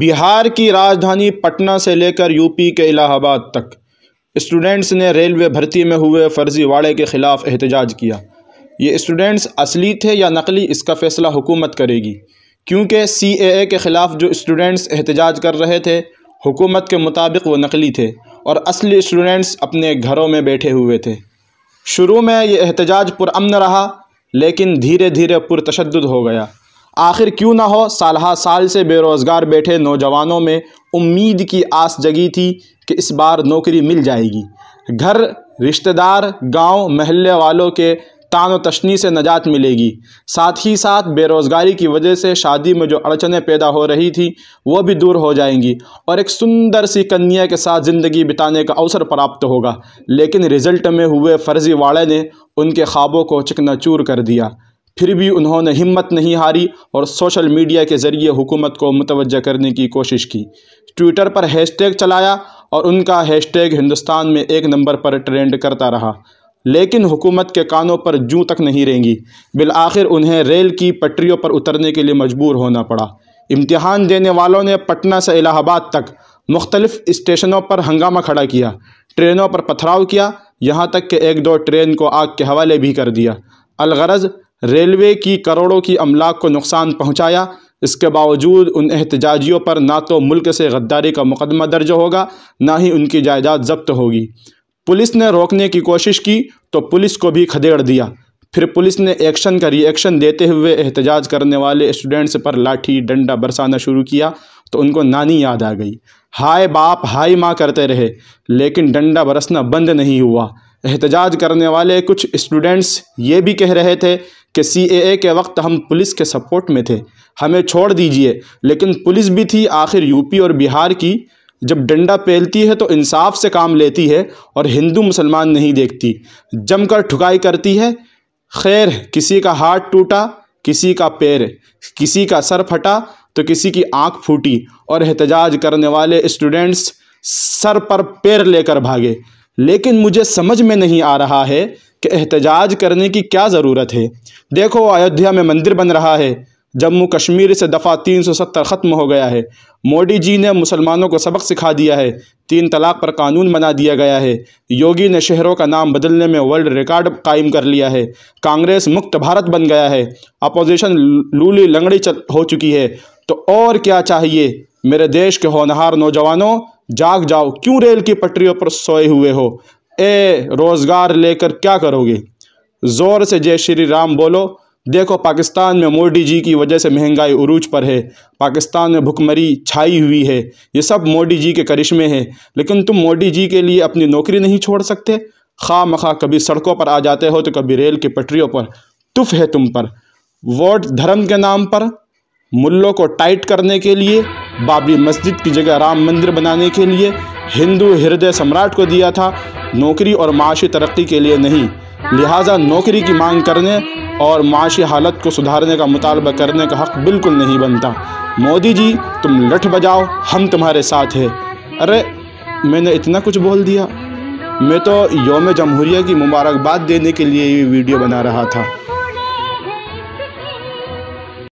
बिहार की राजधानी पटना से लेकर यूपी के इलाहाबाद तक स्टूडेंट्स ने रेलवे भर्ती में हुए फर्जीवाड़े के ख़िलाफ़ एहतजाज किया ये स्टूडेंट्स असली थे या नकली इसका फ़ैसला हुकूमत करेगी क्योंकि सी ए के ख़िलाफ़ जो स्टूडेंट्स एहतजाज कर रहे थे हुकूमत के मुताबिक वो नकली थे और असली स्टूडेंट्स अपने घरों में बैठे हुए थे शुरू में ये एहतजाज पुरान रहा लेकिन धीरे धीरे पुरतशद हो गया आखिर क्यों ना हो साल साल से बेरोज़गार बैठे नौजवानों में उम्मीद की आस जगी थी कि इस बार नौकरी मिल जाएगी घर रिश्तेदार गांव महल्ले वालों के तान तशनी से नजात मिलेगी साथ ही साथ बेरोज़गारी की वजह से शादी में जो अड़चने पैदा हो रही थी वह भी दूर हो जाएंगी और एक सुंदर सी कन्या के साथ ज़िंदगी बिताने का अवसर प्राप्त होगा लेकिन रिज़ल्ट में हुए फर्जीवाड़े ने उनके ख्वाबों को चकनाचूर कर दिया फिर भी उन्होंने हिम्मत नहीं हारी और सोशल मीडिया के ज़रिए हुकूमत को मुतवजह करने की कोशिश की ट्विटर पर हैशटैग चलाया और उनका हैशटैग हिंदुस्तान में एक नंबर पर ट्रेंड करता रहा लेकिन हुकूमत के कानों पर जूं तक नहीं रेंगी बिल आखिर उन्हें रेल की पटरियों पर उतरने के लिए मजबूर होना पड़ा इम्तहान देने वालों ने पटना से इलाहाबाद तक मुख्तलिफ स्टेशनों पर हंगामा खड़ा किया ट्रेनों पर पथराव किया यहाँ तक कि एक दो ट्रेन को आग के हवाले भी कर दिया अलगरज रेलवे की करोड़ों की अमलाक को नुकसान पहुंचाया इसके बावजूद उन एहतजाजियों पर ना तो मुल्क से गद्दारी का मुकदमा दर्ज होगा ना ही उनकी जायदाद जब्त होगी पुलिस ने रोकने की कोशिश की तो पुलिस को भी खदेड़ दिया फिर पुलिस ने एक्शन का रिएक्शन देते हुए एहतजाज करने वाले स्टूडेंट्स पर लाठी डंडा बरसाना शुरू किया तो उनको नानी याद आ गई हाय बाप हाय माँ करते रहे लेकिन डंडा बरसना बंद नहीं हुआ एहतजाज करने वाले कुछ स्टूडेंट्स ये भी कह रहे थे कि सीएए के वक्त हम पुलिस के सपोर्ट में थे हमें छोड़ दीजिए लेकिन पुलिस भी थी आखिर यूपी और बिहार की जब डंडा पेलती है तो इंसाफ से काम लेती है और हिंदू मुसलमान नहीं देखती जमकर ठुकाई करती है खैर किसी का हाथ टूटा किसी का पैर किसी का सर फटा तो किसी की आंख फूटी और एहतजाज करने वाले स्टूडेंट्स सर पर पैर लेकर भागे लेकिन मुझे समझ में नहीं आ रहा है एहतजाज करने की क्या ज़रूरत है देखो अयोध्या में मंदिर बन रहा है जम्मू कश्मीर से दफ़ा तीन सौ सत्तर ख़त्म हो गया है मोदी जी ने मुसलमानों को सबक सिखा दिया है तीन तलाक पर कानून बना दिया गया है योगी ने शहरों का नाम बदलने में वर्ल्ड रिकॉर्ड कायम कर लिया है कांग्रेस मुक्त भारत बन गया है अपोजिशन लूली लंगड़ी चल हो चुकी है तो और क्या चाहिए मेरे देश के होनहार नौजवानों जाग जाओ क्यों रेल की पटरियों पर सोए हुए हो ए रोज़गार लेकर क्या करोगे ज़ोर से जय श्री राम बोलो देखो पाकिस्तान में मोदी जी की वजह से महंगाई उरूज पर है पाकिस्तान में भुखमरी छाई हुई है ये सब मोदी जी के करिश्मे हैं लेकिन तुम मोदी जी के लिए अपनी नौकरी नहीं छोड़ सकते खा मखा कभी सड़कों पर आ जाते हो तो कभी रेल की पटरियों पर तुफ है तुम पर वोट धर्म के नाम पर मुल्लों को टाइट करने के लिए बाबरी मस्जिद की जगह राम मंदिर बनाने के लिए हिंदू हृदय सम्राट को दिया था नौकरी और माशी तरक्की के लिए नहीं लिहाजा नौकरी की मांग करने और माशी हालत को सुधारने का मुतालबा करने का हक बिल्कुल नहीं बनता मोदी जी तुम लठ बजाओ हम तुम्हारे साथ हैं अरे मैंने इतना कुछ बोल दिया मैं तो योम जमहूरिया की मुबारकबाद देने के लिए ये वीडियो बना रहा था